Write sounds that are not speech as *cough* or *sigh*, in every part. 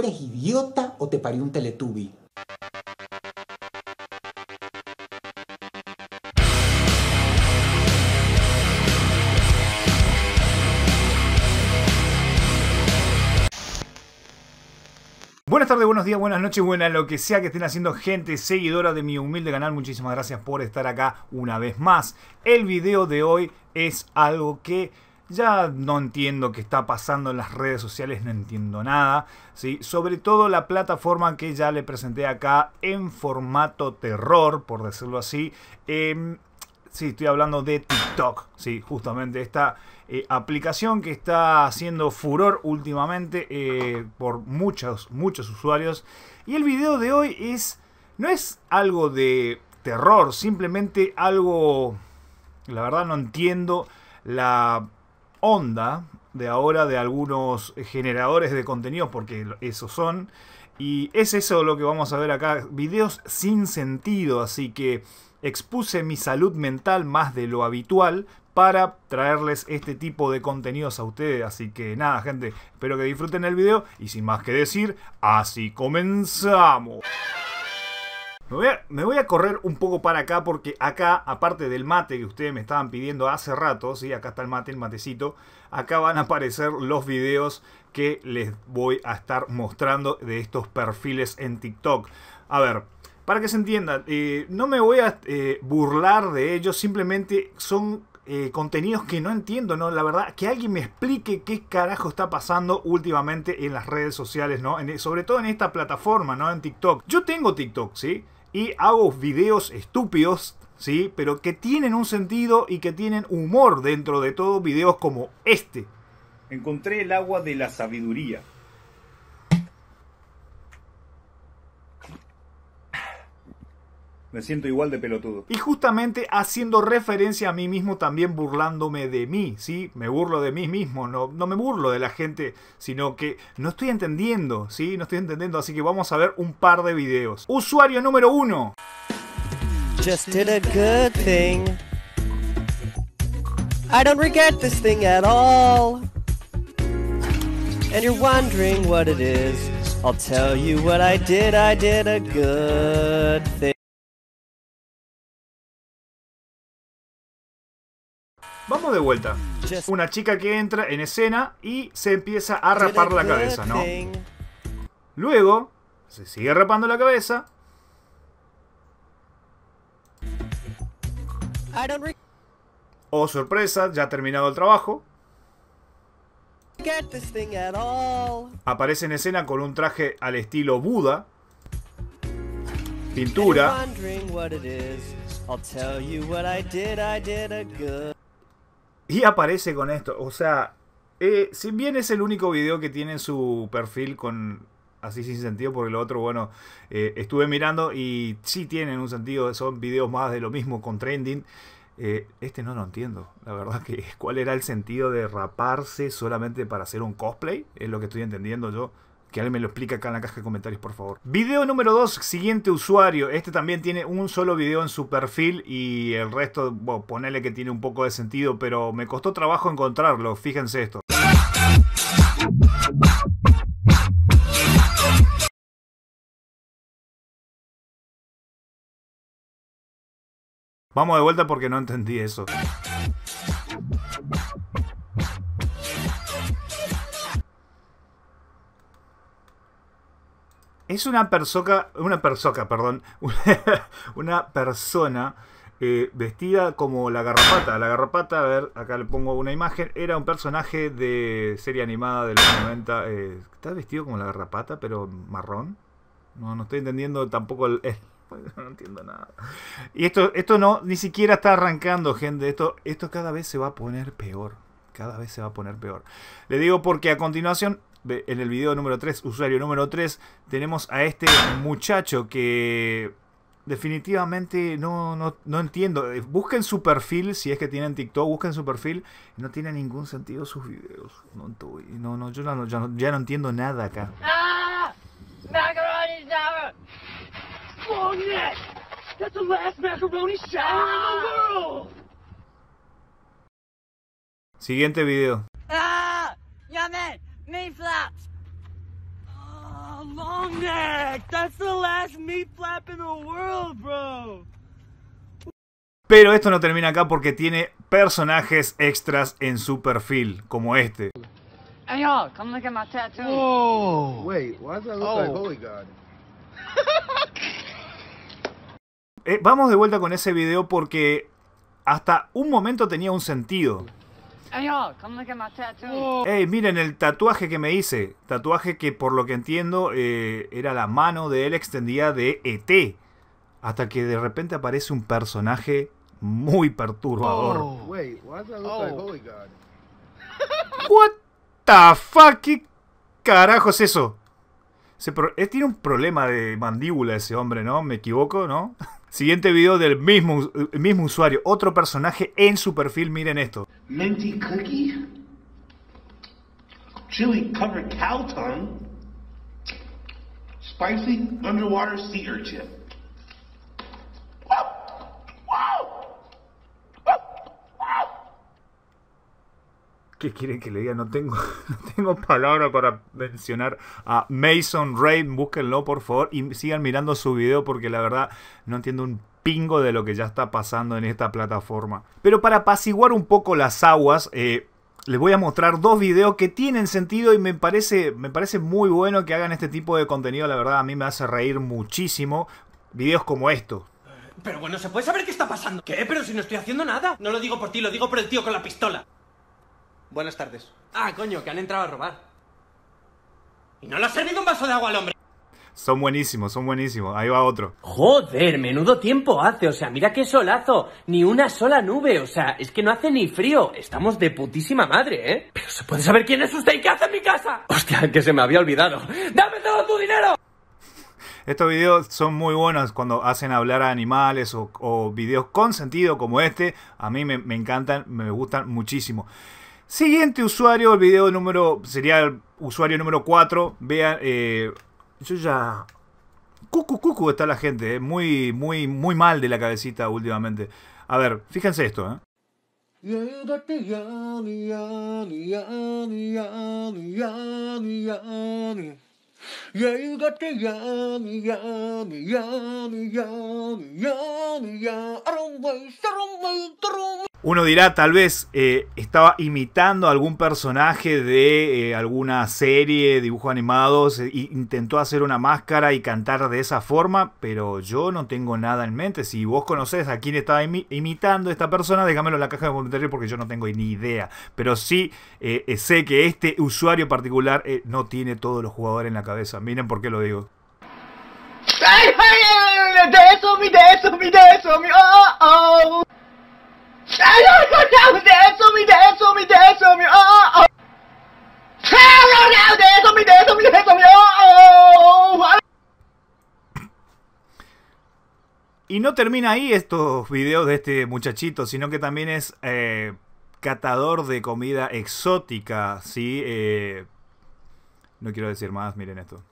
eres idiota o te parió un teletubi? Buenas tardes, buenos días, buenas noches, buenas lo que sea que estén haciendo gente seguidora de mi humilde canal. Muchísimas gracias por estar acá una vez más. El video de hoy es algo que ya no entiendo qué está pasando en las redes sociales, no entiendo nada. ¿sí? Sobre todo la plataforma que ya le presenté acá en formato terror, por decirlo así. Em, sí, estoy hablando de TikTok. Sí, justamente esta eh, aplicación que está haciendo furor últimamente eh, por muchos, muchos usuarios. Y el video de hoy es... No es algo de terror, simplemente algo... La verdad no entiendo la onda de ahora de algunos generadores de contenidos, porque esos son. Y es eso lo que vamos a ver acá, videos sin sentido, así que expuse mi salud mental más de lo habitual para traerles este tipo de contenidos a ustedes. Así que nada, gente, espero que disfruten el video y sin más que decir, así comenzamos. Me voy, a, correr un poco para acá porque acá, aparte del mate que ustedes me estaban pidiendo hace rato, acá está el mate, el matecito, acá van a aparecer los videos que les voy a estar mostrando de estos perfiles en TikTok. A ver, para que se entiendan, eh, no me voy a eh, burlar de ellos, simplemente son eh, contenidos que no entiendo, ¿no? La verdad, que alguien me explique qué carajo está pasando últimamente en las redes sociales, ¿no? sobre todo en esta plataforma, ¿no? En TikTok. Yo tengo TikTok, ¿sí? y hago videos estúpidos, ¿sí? Pero que tienen un sentido y que tienen humor dentro de todo, videos como este. Encontré el agua de la sabiduría. Me siento igual de pelotudo. Y justamente haciendo referencia a mí mismo, también burlándome de mí, ¿sí? Me burlo de mí mismo, no, no me burlo de la gente, sino que no estoy entendiendo, ¿sí? No estoy entendiendo, así que vamos a ver un par de videos. Usuario número uno. Just did a good thing. I don't regret this thing at all. And you're wondering what it is. I'll tell you what I did, I did a good thing. Vamos de vuelta. Una chica que entra en escena y se empieza a rapar la cabeza, ¿no? Luego, se sigue rapando la cabeza. Oh, sorpresa, ya ha terminado el trabajo. Aparece en escena con un traje al estilo Buda. Pintura. Y aparece con esto. O sea, eh, si bien es el único video que tiene su perfil con así sin sentido, porque lo otro, bueno, eh, estuve mirando y sí tienen un sentido, son videos más de lo mismo con trending. Eh, este no lo entiendo, la verdad que cuál era el sentido de raparse solamente para hacer un cosplay, es lo que estoy entendiendo yo. Que alguien me lo explique acá en la caja de comentarios, por favor. Video número 2, siguiente usuario. Este también tiene un solo video en su perfil y el resto, bueno, ponele que tiene un poco de sentido, pero me costó trabajo encontrarlo. Fíjense esto. Vamos de vuelta porque no entendí eso. Es una persona, *laughs* una persona, perdón, eh, una, persona vestida como la garrapata. La garrapata, a ver, acá le pongo una imagen, era un personaje de serie animada de los 90. Eh, está vestido como la garrapata, pero marrón. No, no estoy entendiendo tampoco el, *laughs* no entiendo nada. Y esto, esto no, ni siquiera está arrancando, gente. Esto, esto cada vez se va a poner peor. Cada vez se va a poner peor. Le digo porque a continuación en el video número 3, usuario número 3, tenemos a este muchacho que definitivamente no, no, entiendo. Eh, busquen su perfil, si es que tienen TikTok, busquen su perfil. No tiene ningún sentido sus videos. No, no, yo ya, no, entiendo nada acá. Ah, Siguiente video. Meat flaps. Oh, long neck. That's the last meat flap in the world, bro. Pero esto no termina acá porque tiene personajes extras en su perfil, como este. Hey y'all, come look at my tattoo. Wait, why does that look like oh. Holy God? Eh, vamos de vuelta con ese video porque hasta un momento tenía un sentido. Hey, oh. miren el tatuaje que me hice. Tatuaje que por lo que entiendo eh, era la mano de él extendida de ET. Hasta que de repente aparece un personaje muy perturbador. What the fuck? ¿Qué carajo es eso? Se Tiene un problema de mandíbula ese hombre, ¿no? ¿Me equivoco, no? *laughs* Siguiente video del mismo, mismo usuario, otro personaje en su perfil, miren esto. Minty cookie, chili covered cow tongue, spicy underwater sea urchin. ¿Qué quieren que le diga? No tengo, *laughs* no tengo palabra para mencionar a Mason Ray. Búsquenlo, por favor. Y sigan mirando su video porque la verdad no entiendo un pingo de lo que ya está pasando en esta plataforma. Pero para apaciguar un poco las aguas, eh, les voy a mostrar dos videos que tienen sentido y me parece, me parece muy bueno que hagan este tipo de contenido. La verdad, a mí me hace reír muchísimo. Videos como estos. Eh, pero bueno, ¿se puede saber qué está pasando? ¿Qué? Pero si no estoy haciendo nada. No lo digo por ti, lo digo por el tío con la pistola. Buenas tardes. Ah, coño, que han entrado a robar. ¿Y no le ha servido un vaso de agua al hombre? Son buenísimos, son buenísimos. Ahí va otro. Joder, menudo tiempo hace. O sea, mira qué solazo. Ni una sola nube. O sea, es que no hace ni frío. Estamos de putísima madre, ¿eh? Pero se puede saber quién es usted y qué hace en mi casa. *laughs* Hostia, que se me había olvidado. ¡Dame todo tu dinero! Estos videos son muy buenos cuando hacen hablar a animales o, videos con sentido como este. A mí me encantan, me gustan muchísimo. Siguiente usuario, el video número. Sería el usuario número 4. Vean, eh, ya. Cucu, cucu está la gente, muy, muy, muy mal de la cabecita últimamente. A ver, fíjense esto, ¿eh? Uno dirá, tal vez eh, estaba imitando a algún personaje de eh, alguna serie, dibujos animados, e, intentó hacer una máscara y cantar de esa forma, pero yo no tengo nada en mente. Si vos conocés a quién estaba imitando esta persona, déjamelo en la caja de comentarios porque yo no tengo ni idea. Pero sí eh, sé que este usuario particular no tiene todos los jugadores en la cabeza. Miren por qué lo digo. ¡Ay, ay, ay, eso, mi, oh, oh. oh! Y no termina ahí estos videos de este muchachito, sino que también es eh, catador de comida exótica, ¿sí? Eh, no quiero decir más, miren esto.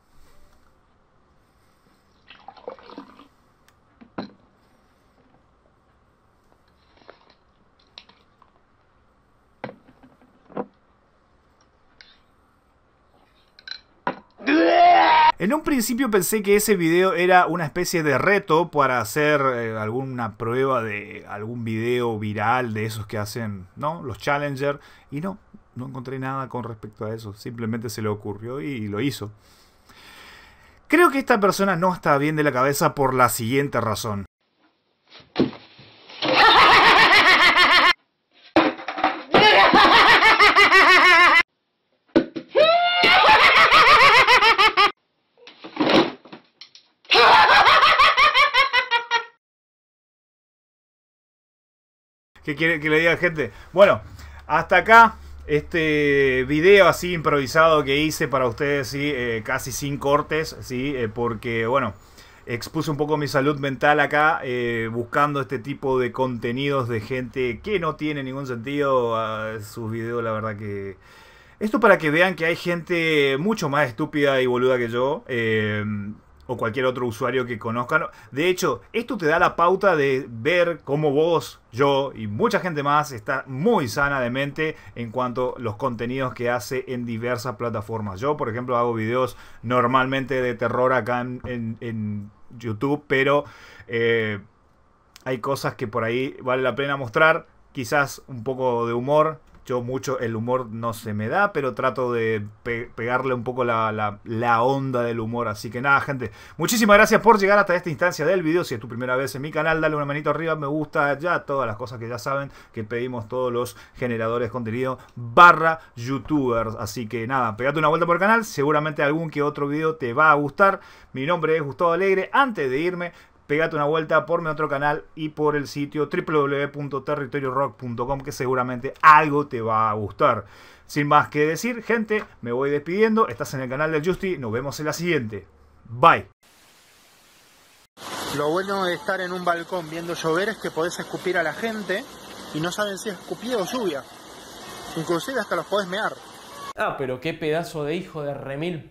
En un principio pensé que ese video era una especie de reto para hacer eh, alguna prueba de algún video viral de esos que hacen, ¿no? Los Challenger. Y no, no encontré nada con respecto a eso. Simplemente se le ocurrió y lo hizo. Creo que esta persona no está bien de la cabeza por la siguiente razón. que quiere que le diga gente. Bueno, hasta acá este video así improvisado que hice para ustedes, ¿sí? Eh, casi sin cortes, ¿sí? Eh, porque, bueno, expuse un poco mi salud mental acá, eh, buscando este tipo de contenidos de gente que no tiene ningún sentido a sus videos, la verdad que... Esto para que vean que hay gente mucho más estúpida y boluda que yo o cualquier otro usuario que conozcan. De hecho, esto te da la pauta de ver cómo vos, yo y mucha gente más está muy sana de mente en cuanto a los contenidos que hace en diversas plataformas. Yo, por ejemplo, hago videos normalmente de terror acá en, en, YouTube, pero eh, hay cosas que por ahí vale la pena mostrar. Quizás un poco de humor, yo mucho, el humor no se me da, pero trato de pegarle un poco la, onda del humor. Así que nada, gente. Muchísimas gracias por llegar hasta esta instancia del video. Si es tu primera vez en mi canal, dale una manito arriba, me gusta, ya todas las cosas que ya saben que pedimos todos los generadores de contenido barra youtubers. Así que nada, pegate una vuelta por el canal. Seguramente algún que otro video te va a gustar. Mi nombre es Gustavo Alegre. Antes de irme, Pégate una vuelta por mi otro canal y por el sitio www.territoriorock.com que seguramente algo te va a gustar. Sin más que decir, gente, me voy despidiendo. Estás en el canal de Justy, nos vemos en la siguiente. Bye. Lo bueno de estar en un balcón viendo llover es que podés escupir a la gente y no saben si es escupida o lluvia. Inclusive hasta los podés mear. Ah, pero qué pedazo de hijo de remil.